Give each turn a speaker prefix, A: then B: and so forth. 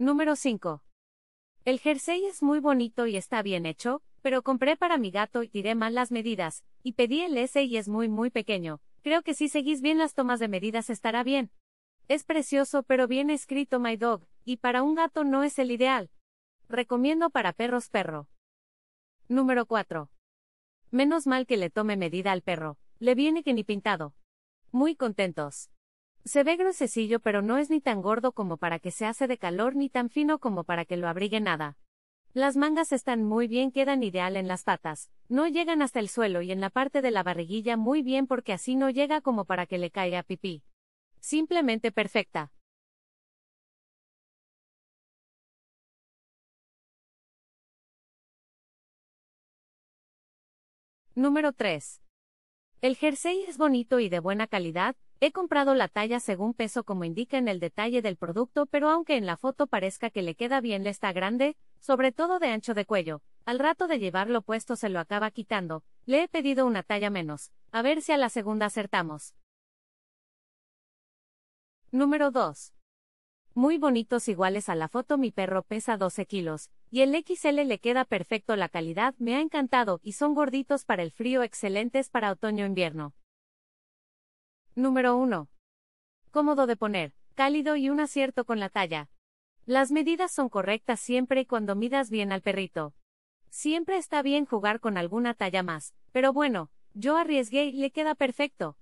A: Número 5. El jersey es muy bonito y está bien hecho, pero compré para mi gato y tiré mal las medidas, y pedí el S y es muy muy pequeño. Creo que si seguís bien las tomas de medidas estará bien. Es precioso pero bien escrito My Dog, y para un gato no es el ideal. Recomiendo para perros perro. Número 4. Menos mal que le tome medida al perro, le viene que ni pintado. Muy contentos. Se ve gruesecillo pero no es ni tan gordo como para que se hace de calor ni tan fino como para que lo abrigue nada. Las mangas están muy bien, quedan ideal en las patas, no llegan hasta el suelo y en la parte de la barriguilla muy bien porque así no llega como para que le caiga pipí. Simplemente perfecta. Número 3. El jersey es bonito y de buena calidad, He comprado la talla según peso como indica en el detalle del producto, pero aunque en la foto parezca que le queda bien le está grande, sobre todo de ancho de cuello, al rato de llevarlo puesto se lo acaba quitando, le he pedido una talla menos, a ver si a la segunda acertamos. Número 2. Muy bonitos iguales a la foto mi perro pesa 12 kilos, y el XL le queda perfecto la calidad, me ha encantado y son gorditos para el frío excelentes para otoño-invierno. Número 1. Cómodo de poner, cálido y un acierto con la talla. Las medidas son correctas siempre y cuando midas bien al perrito. Siempre está bien jugar con alguna talla más, pero bueno, yo arriesgué y le queda perfecto.